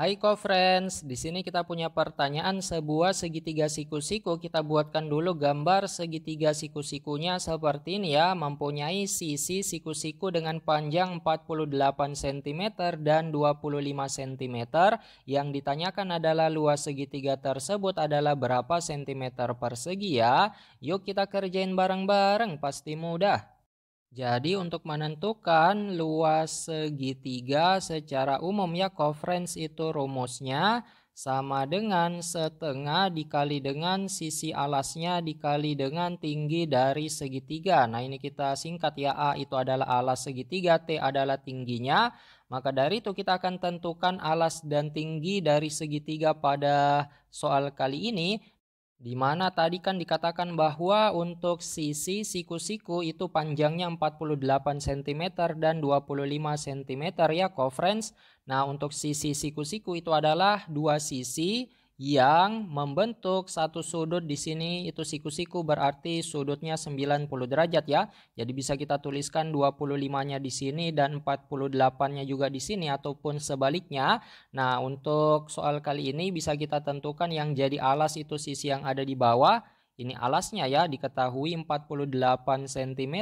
Hai co-friends, di sini kita punya pertanyaan sebuah segitiga siku-siku. Kita buatkan dulu gambar segitiga siku-sikunya seperti ini ya. Mempunyai sisi siku-siku dengan panjang 48 cm dan 25 cm. Yang ditanyakan adalah luas segitiga tersebut adalah berapa cm persegi ya. Yuk kita kerjain bareng-bareng, pasti mudah. Jadi untuk menentukan luas segitiga secara umum ya conference itu rumusnya sama dengan setengah dikali dengan sisi alasnya dikali dengan tinggi dari segitiga. Nah ini kita singkat ya A itu adalah alas segitiga, T adalah tingginya. Maka dari itu kita akan tentukan alas dan tinggi dari segitiga pada soal kali ini di mana tadi kan dikatakan bahwa untuk sisi siku-siku itu panjangnya 48 cm dan 25 cm ya, co friends. Nah, untuk sisi siku-siku itu adalah dua sisi yang membentuk satu sudut di sini itu siku-siku berarti sudutnya 90 derajat ya. Jadi bisa kita tuliskan 25-nya di sini dan 48-nya juga di sini ataupun sebaliknya. Nah, untuk soal kali ini bisa kita tentukan yang jadi alas itu sisi yang ada di bawah. Ini alasnya ya diketahui 48 cm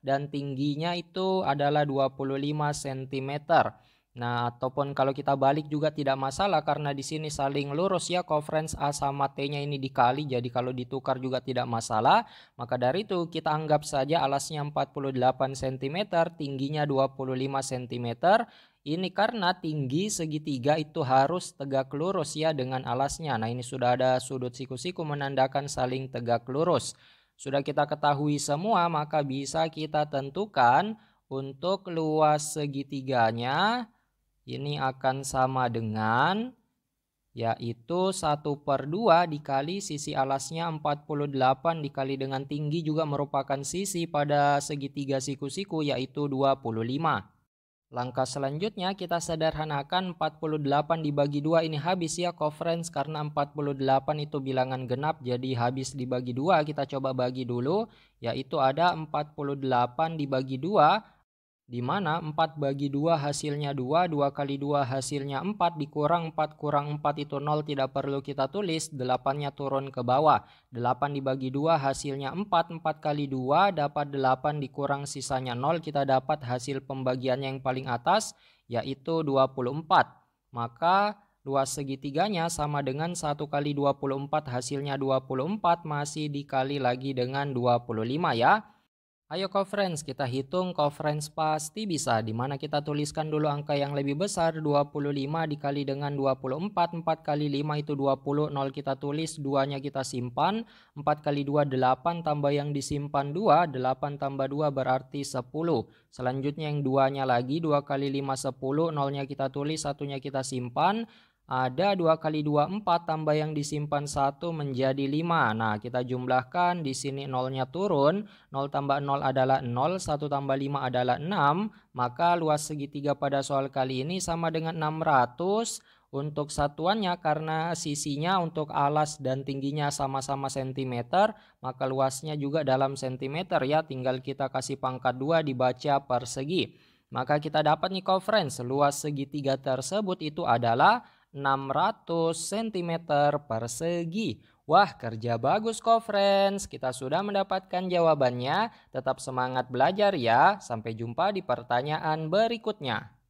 dan tingginya itu adalah 25 cm. Nah, ataupun kalau kita balik juga tidak masalah karena di sini saling lurus ya conference A sama T-nya ini dikali. Jadi kalau ditukar juga tidak masalah. Maka dari itu kita anggap saja alasnya 48 cm, tingginya 25 cm. Ini karena tinggi segitiga itu harus tegak lurus ya dengan alasnya. Nah, ini sudah ada sudut siku-siku menandakan saling tegak lurus. Sudah kita ketahui semua, maka bisa kita tentukan untuk luas segitiganya ini akan sama dengan yaitu 1 per 2 dikali sisi alasnya 48 dikali dengan tinggi juga merupakan sisi pada segitiga siku-siku yaitu 25. Langkah selanjutnya kita sederhanakan 48 dibagi 2 ini habis ya coverage karena 48 itu bilangan genap jadi habis dibagi 2 kita coba bagi dulu yaitu ada 48 dibagi 2 di mana 4 bagi 2 hasilnya 2, 2 kali 2 hasilnya 4, dikurang 4 kurang 4 itu 0 tidak perlu kita tulis, 8-nya turun ke bawah. 8 dibagi 2 hasilnya 4, 4 kali 2 dapat 8 dikurang sisanya 0, kita dapat hasil pembagian yang paling atas yaitu 24. Maka luas segitiganya sama dengan 1 kali 24 hasilnya 24 masih dikali lagi dengan 25 ya. Ayo conference, kita hitung conference pasti bisa, di mana kita tuliskan dulu angka yang lebih besar, 25 dikali dengan 24, 4 kali 5 itu 20, 0 kita tulis, 2-nya kita simpan, 4 kali 2 8, tambah yang disimpan 2, 8 tambah 2 berarti 10. Selanjutnya yang 2-nya lagi, 2 kali 5 10, 0-nya kita tulis, 1-nya kita simpan, ada 2 kali 2 4 tambah yang disimpan 1 menjadi 5. Nah, kita jumlahkan di sini nolnya turun. 0 tambah 0 adalah 0, 1 tambah 5 adalah 6. Maka luas segitiga pada soal kali ini sama dengan 600 untuk satuannya karena sisinya untuk alas dan tingginya sama-sama cm, maka luasnya juga dalam cm ya tinggal kita kasih pangkat 2 dibaca persegi maka kita dapat nih conference luas segitiga tersebut itu adalah 600 cm persegi. Wah, kerja bagus kok, friends. Kita sudah mendapatkan jawabannya. Tetap semangat belajar ya. Sampai jumpa di pertanyaan berikutnya.